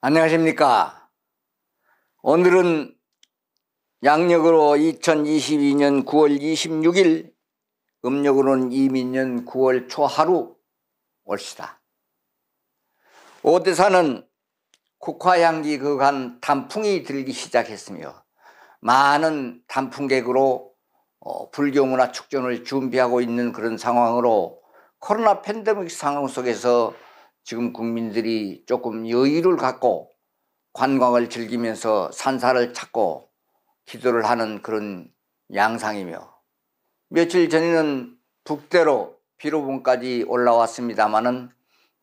안녕하십니까. 오늘은 양력으로 2022년 9월 26일, 음력으로는 이민년 9월 초하루 올시다 오대사는 국화향기 그간 단풍이 들기 시작했으며 많은 단풍객으로 어, 불교문화 축전을 준비하고 있는 그런 상황으로 코로나 팬데믹 상황 속에서 지금 국민들이 조금 여유를 갖고 관광을 즐기면서 산사를 찾고 기도를 하는 그런 양상이며 며칠 전에는 북대로 비로봉까지 올라왔습니다마는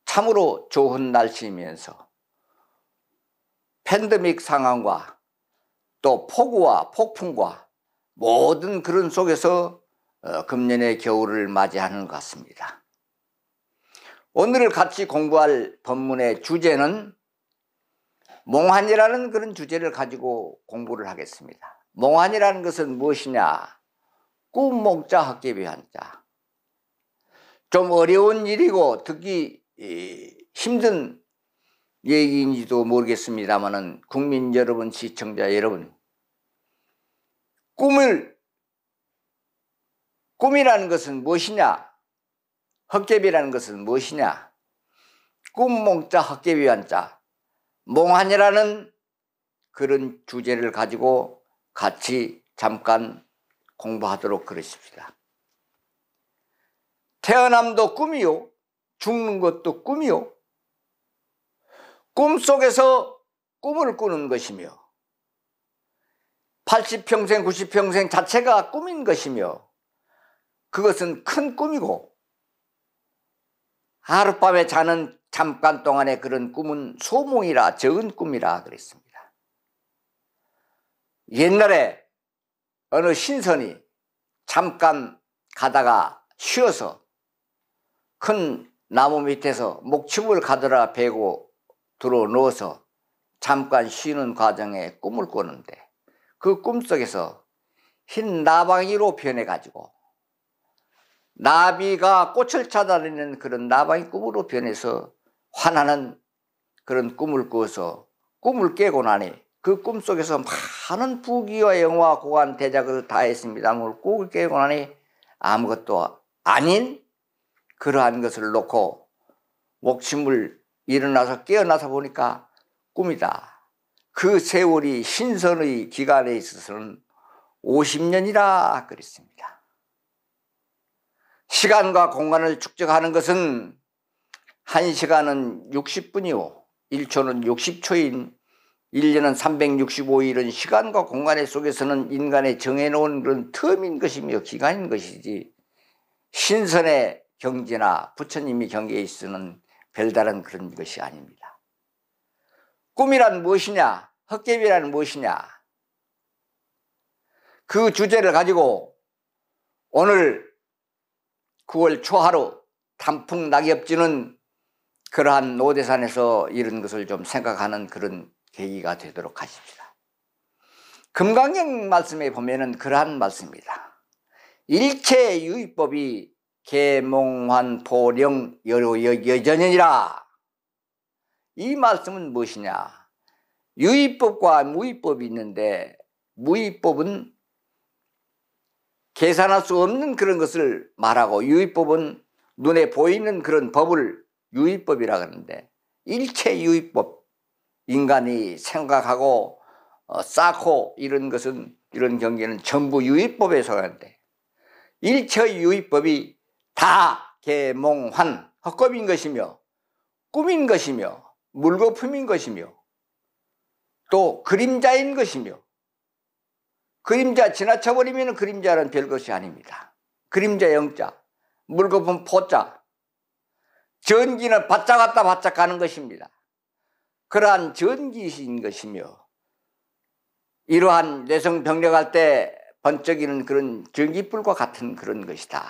참으로 좋은 날씨이면서 팬데믹 상황과 또 폭우와 폭풍과 모든 그런 속에서 어, 금년의 겨울을 맞이하는 것 같습니다. 오늘 같이 공부할 법문의 주제는 몽환이라는 그런 주제를 가지고 공부를 하겠습니다. 몽환이라는 것은 무엇이냐? 꿈목자 학계비 한자. 좀 어려운 일이고 듣기 힘든 얘기인지도 모르겠습니다만은 국민 여러분, 시청자 여러분, 꿈을 꿈이라는 것은 무엇이냐? 헛개비라는 것은 무엇이냐? 꿈몽자 헛개비한자 몽환이라는 그런 주제를 가지고 같이 잠깐 공부하도록 그러십니다. 태어남도 꿈이요. 죽는 것도 꿈이요. 꿈속에서 꿈을 꾸는 것이며 80평생 90평생 자체가 꿈인 것이며 그것은 큰 꿈이고 하룻밤에 자는 잠깐 동안의 그런 꿈은 소몽이라 적은 꿈이라 그랬습니다. 옛날에 어느 신선이 잠깐 가다가 쉬어서 큰 나무 밑에서 목춤을 가더라 베고 들어 누워서 잠깐 쉬는 과정에 꿈을 꾸는데 그 꿈속에서 흰 나방이로 변해가지고 나비가 꽃을 찾아다니는 그런 나방의 꿈으로 변해서 환하는 그런 꿈을 꾸어서 꿈을 깨고 나니 그 꿈속에서 많은 부귀와 영화 고관 대작을 다 했습니다만 꿈을 깨고 나니 아무것도 아닌 그러한 것을 놓고 목침을 일어나서 깨어나서 보니까 꿈이다. 그 세월이 신선의 기간에 있어서는 50년이라 그랬습니다. 시간과 공간을 축적하는 것은 1시간은 60분이요 1초는 60초인 1년은 365일은 시간과 공간의 속에서는 인간의 정해놓은 그런 틈인 것이며 기간인 것이지 신선의 경지나 부처님이 경계에 있으는 별다른 그런 것이 아닙니다. 꿈이란 무엇이냐 헛개비란 무엇이냐 그 주제를 가지고 오늘 9월 초하루 단풍 낙엽지는 그러한 노대산에서 이런 것을 좀 생각하는 그런 계기가 되도록 하십시다. 금강경 말씀에 보면은 그러한 말씀입니다. 일체 유익법이 계몽환 보령 여로 여전이라 이 말씀은 무엇이냐? 유의법과 무의법이 있는데 무의법은 계산할 수 없는 그런 것을 말하고 유의법은 눈에 보이는 그런 법을 유의법이라 그러는데 일체 유의법 인간이 생각하고 어, 쌓고 이런 것은 이런 경계는 전부 유의법에 속하는데 일체 유의법이 다 개몽환 헛겁인 것이며 꿈인 것이며 물거품인 것이며 또 그림자인 것이며 그림자 지나쳐버리면 그림자는 별것이 아닙니다. 그림자 영자, 물거품 포자, 전기는 바짝 왔다 바짝 가는 것입니다. 그러한 전기신 것이며 이러한 내성 병력할 때 번쩍이는 그런 전기불과 같은 그런 것이다.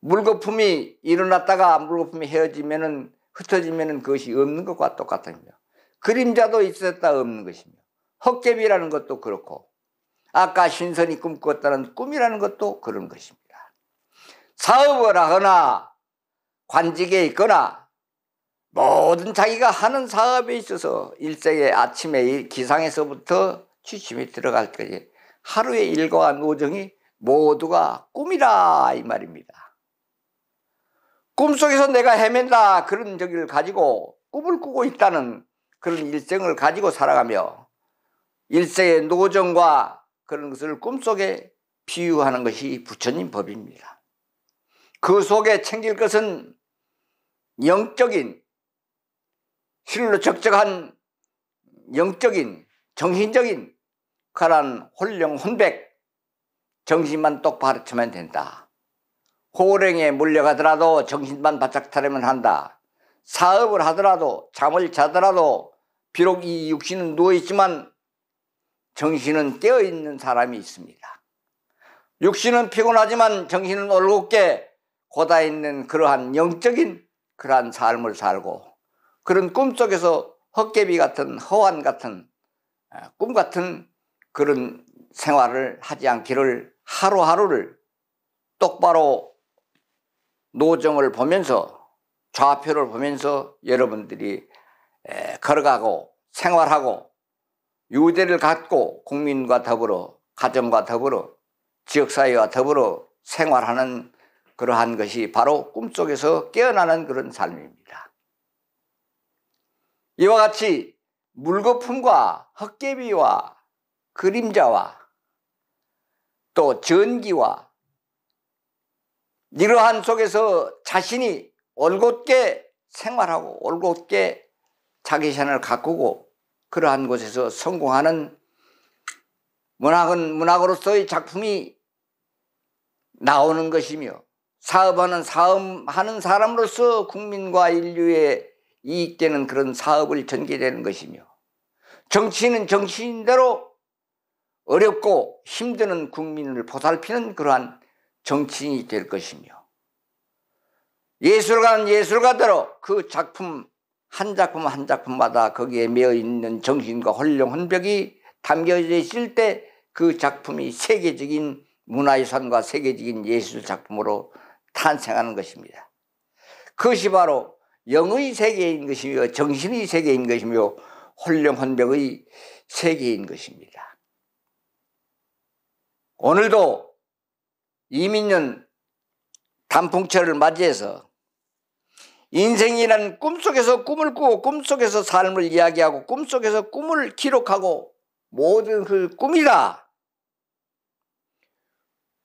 물거품이 일어났다가 물거품이 헤어지면은 흩어지면은 그것이 없는 것과 똑같습니 그림자도 있었다 없는 것이며 헛개비라는 것도 그렇고 아까 신선이 꿈꿨다는 꿈이라는 것도 그런 것입니다. 사업을 하거나 관직에 있거나 모든 자기가 하는 사업에 있어서 일생의 아침에 기상에서부터 취침이 들어갈 때 하루의 일과 노정이 모두가 꿈이라 이 말입니다. 꿈속에서 내가 헤맨다 그런 저기를 가지고 꿈을 꾸고 있다는 그런 일생을 가지고 살아가며 일생의 노정과 그런 것을 꿈속에 비유하는 것이 부처님 법입니다. 그 속에 챙길 것은 영적인 실로 적적한 영적인 정신적인 가란 홀령 혼백 정신만 똑바로 쳐면 된다. 호랭에 물려가더라도 정신만 바짝 차리면 한다. 사업을 하더라도 잠을 자더라도 비록 이 육신은 누워있지만 정신은 깨어있는 사람이 있습니다. 육신은 피곤하지만 정신은 올곧게 고다있는 그러한 영적인 그러한 삶을 살고 그런 꿈속에서 헛개비 같은 허환 같은 아, 꿈 같은 그런 생활을 하지 않기를 하루하루를 똑바로 노정을 보면서 좌표를 보면서 여러분들이 걸어가고 생활하고 유대를 갖고 국민과 더불어 가정과 더불어 지역사회와 더불어 생활하는 그러한 것이 바로 꿈속에서 깨어나는 그런 삶입니다. 이와 같이 물거품과 헛개비와 그림자와 또 전기와 이러한 속에서 자신이 올곧게 생활하고 올곧게 자기 자신을 가꾸고 그러한 곳에서 성공하는 문학은 문학으로서의 작품이 나오는 것이며 사업하는 사업하는 사람으로서 국민과 인류에 이익되는 그런 사업을 전개되는 것이며 정치인은 정치인대로 어렵고 힘드는 국민을 보살피는 그러한 정치인이 될 것이며 예술가는 예술가대로 그 작품 한 작품 한 작품마다 거기에 매어 있는 정신과 헐령 헌벽이 담겨져 있을 때 그 작품이 세계적인 문화유산과 세계적인 예술 작품으로 탄생하는 것입니다. 그것이 바로 영의 세계인 것이며 정신의 세계인 것이며 홀령 헌벽의 세계인 것입니다. 오늘도 이민년 단풍철을 맞이해서 인생이란 꿈속에서 꿈을 꾸고 꿈속에서 삶을 이야기하고 꿈속에서 꿈을 기록하고 모든 그 꿈이다.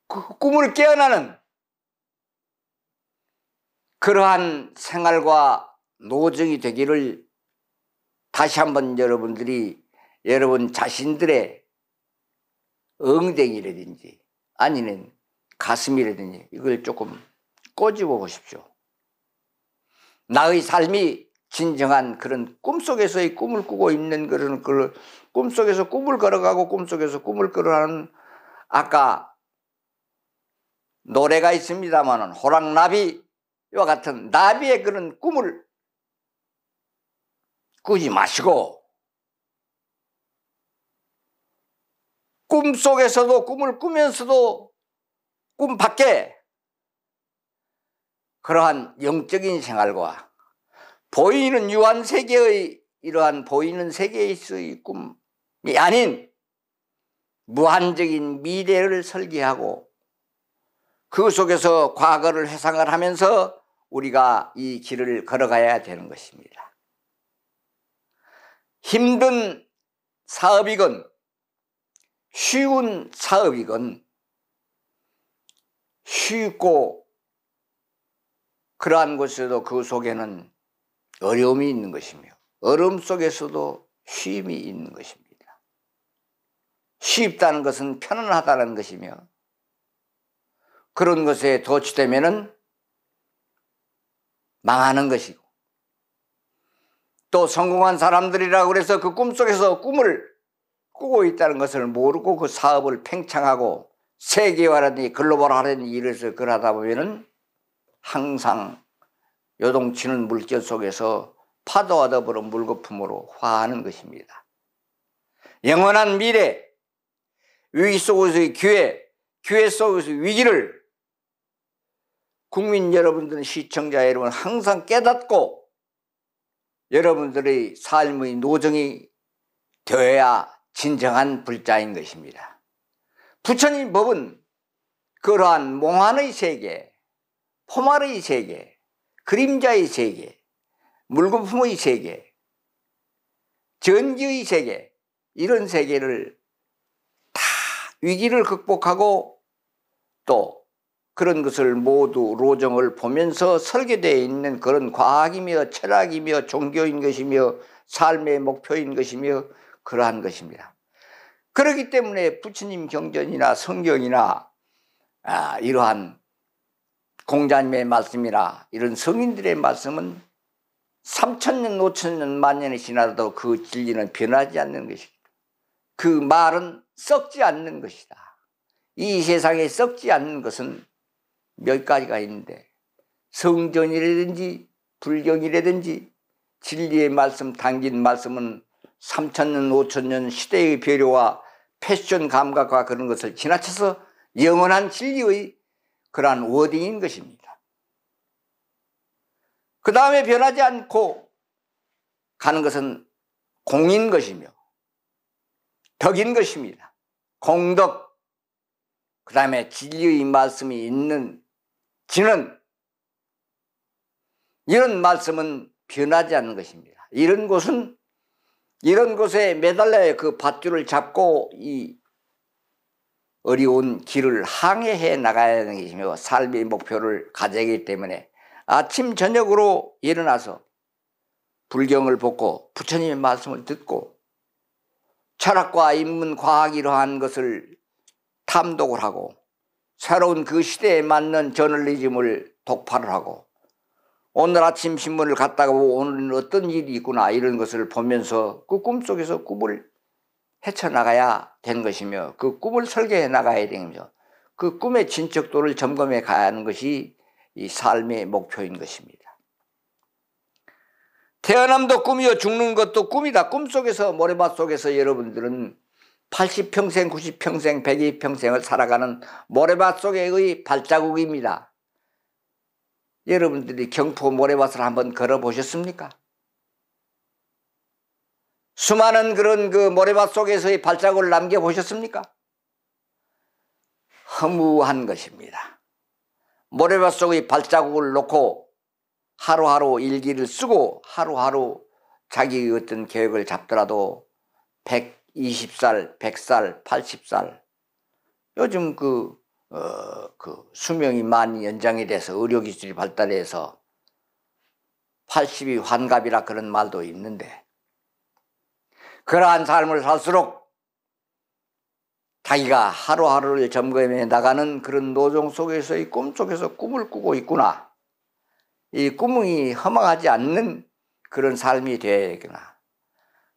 그 꿈을 깨어나는 그러한 생활과 노정이 되기를 다시 한번 여러분들이 여러분 자신들의 엉덩이라든지 아니면 가슴이라든지 이걸 조금 꼬집어 보십시오. 나의 삶이 진정한 그런 꿈속에서의 꿈을 꾸고 있는 그런 그 꿈속에서 꿈을 걸어가고 꿈속에서 꿈을 걸어가는 아까 노래가 있습니다만은 호랑나비와 같은 나비의 그런 꿈을 꾸지 마시고 꿈속에서도 꿈을 꾸면서도 꿈 밖에 그러한 영적인 생활과 보이는 유한 세계의 이러한 보이는 세계의 수의 꿈이 아닌 무한적인 미래를 설계하고 그 속에서 과거를 회상을 하면서 우리가 이 길을 걸어가야 되는 것입니다. 힘든 사업이건 쉬운 사업이건 쉬고 그러한 곳에도 그 속에는 어려움이 있는 것이며 어려움 속에서도 힘이 있는 것입니다. 쉽다는 것은 편안하다는 것이며 그런 것에 도취되면은 망하는 것이고 또 성공한 사람들이라고 해서 그 꿈속에서 꿈을 꾸고 있다는 것을 모르고 그 사업을 팽창하고 세계화라든지 글로벌화라든지 일에서 그러다 보면은 항상 요동치는 물결 속에서 파도와 더불어 물거품으로 화하는 것입니다. 영원한 미래, 위기 속에서의 기회, 기회 속에서의 위기를 국민 여러분들, 시청자 여러분 항상 깨닫고 여러분들의 삶의 노정이 되어야 진정한 불자인 것입니다. 부처님 법은 그러한 몽환의 세계, 포말의 세계, 그림자의 세계, 물거품의 세계, 전기의 세계 이런 세계를 다 위기를 극복하고 또 그런 것을 모두 로정을 보면서 설계되어 있는 그런 과학이며 철학이며 종교인 것이며 삶의 목표인 것이며 그러한 것입니다. 그렇기 때문에 부처님 경전이나 성경이나 아, 이러한 공자님의 말씀이나 이런 성인들의 말씀은 3천년, 5천년, 만년이 지나도 그 진리는 변하지 않는 것이다. 그 말은 썩지 않는 것이다. 이 세상에 썩지 않는 것은 몇 가지가 있는데 성전이라든지 불경이라든지 진리의 말씀, 당긴 말씀은 3천년, 5천년 시대의 배려와 패션 감각과 그런 것을 지나쳐서 영원한 진리의 그러한 워딩인 것입니다. 그 다음에 변하지 않고 가는 것은 공인 것이며 덕인 것입니다. 공덕, 그 다음에 진리의 말씀이 있는 지는 이런 말씀은 변하지 않는 것입니다. 이런 곳은 이런 곳에 매달려 그 밧줄을 잡고 이 어려운 길을 항해해 나가야 하는 것이며 삶의 목표를 가져야하기 때문에 아침 저녁으로 일어나서 불경을 벗고 부처님의 말씀을 듣고 철학과 인문 과학 이러한 것을 탐독을 하고 새로운 그 시대에 맞는 저널리즘을 독파를 하고 오늘 아침 신문을 갖다가 오늘 어떤 일이 있구나 이런 것을 보면서 그 꿈속에서 꿈을 헤쳐나가야 된 것이며 그 꿈을 설계해 나가야 되는 거죠. 그 꿈의 진척도를 점검해 가는 것이 이 삶의 목표인 것입니다. 태어남도 꿈이요 죽는 것도 꿈이다. 꿈속에서 모래밭 속에서 여러분들은 80평생 90평생 102평생을 살아가는 모래밭 속의 발자국입니다. 여러분들이 경포 모래밭을 한번 걸어보셨습니까? 수많은 그런 그 모래밭 속에서의 발자국을 남겨보셨습니까? 허무한 것입니다. 모래밭 속의 발자국을 놓고 하루하루 일기를 쓰고 하루하루 자기 의 어떤 계획을 잡더라도 120살, 100살, 80살 요즘 그, 어, 그 수명이 많이 연장이 돼서 의료기술이 발달해서 80이 환갑이라 그런 말도 있는데 그러한 삶을 살수록 자기가 하루하루를 점검해 나가는 그런 노종 속에서의 꿈 속에서 꿈을 꾸고 있구나. 이 꿈이 허망하지 않는 그런 삶이 되야겠구나. 어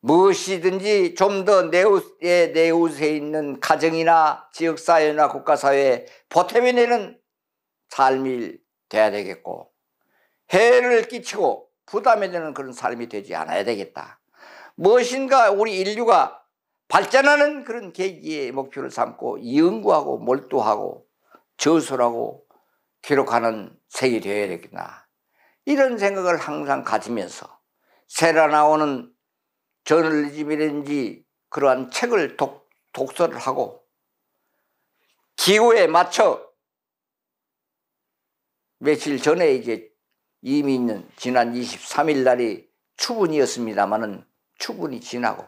무엇이든지 좀 더 내우에 내우에 있는 가정이나 지역사회나 국가사회에 보탬이내는 삶이 돼야 되겠고 해를 끼치고 부담이 되는 그런 삶이 되지 않아야 되겠다. 무엇인가 우리 인류가 발전하는 그런 계기의 목표를 삼고 연구하고 몰두하고 저술하고 기록하는 색이 되어야 되겠나 이런 생각을 항상 가지면서 새로 나오는 저널리즘이든지 그러한 책을 독, 독서를 하고 기후에 맞춰 며칠 전에 이제 이미 있는 지난 23일 날이 추분이었습니다마는 추분이 지나고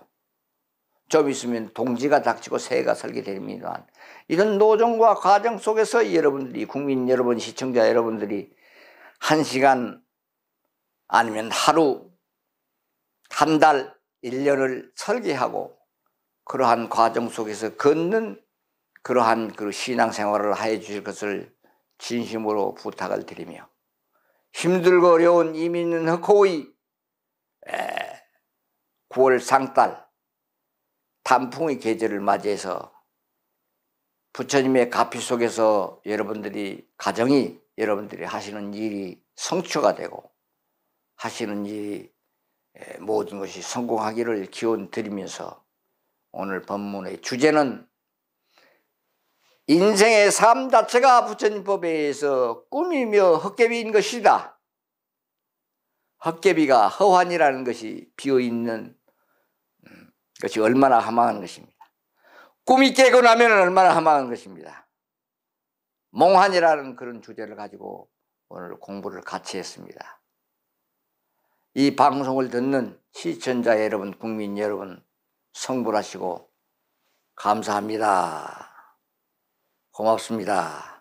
좀 있으면 동지가 닥치고 새해가 살게 됩니다만 이런 노정과 과정 속에서 여러분들이 국민 여러분 시청자 여러분들이 한 시간 아니면 하루 한 달1년을 설계하고 그러한 과정 속에서 걷는 그러한 그 신앙생활을 하여 주실 것을 진심으로 부탁을 드리며 힘들고 어려운 이민은 허코의 9월 상달 단풍의 계절을 맞이해서 부처님의 가피 속에서 여러분들이 가정이 여러분들이 하시는 일이 성취가 되고 하시는 일이 모든 것이 성공하기를 기원 드리면서 오늘 법문의 주제는 인생의 삶 자체가 부처님 법에 의해서 꿈이며 헛개비인 것이다. 헛개비가 허환이라는 것이 비어있는 그것이 얼마나 하망한 것입니다. 꿈이 깨고 나면 얼마나 하망한 것입니다. 몽환이라는 그런 주제를 가지고 오늘 공부를 같이 했습니다. 이 방송을 듣는 시청자 여러분, 국민 여러분, 성불하시고 감사합니다. 고맙습니다.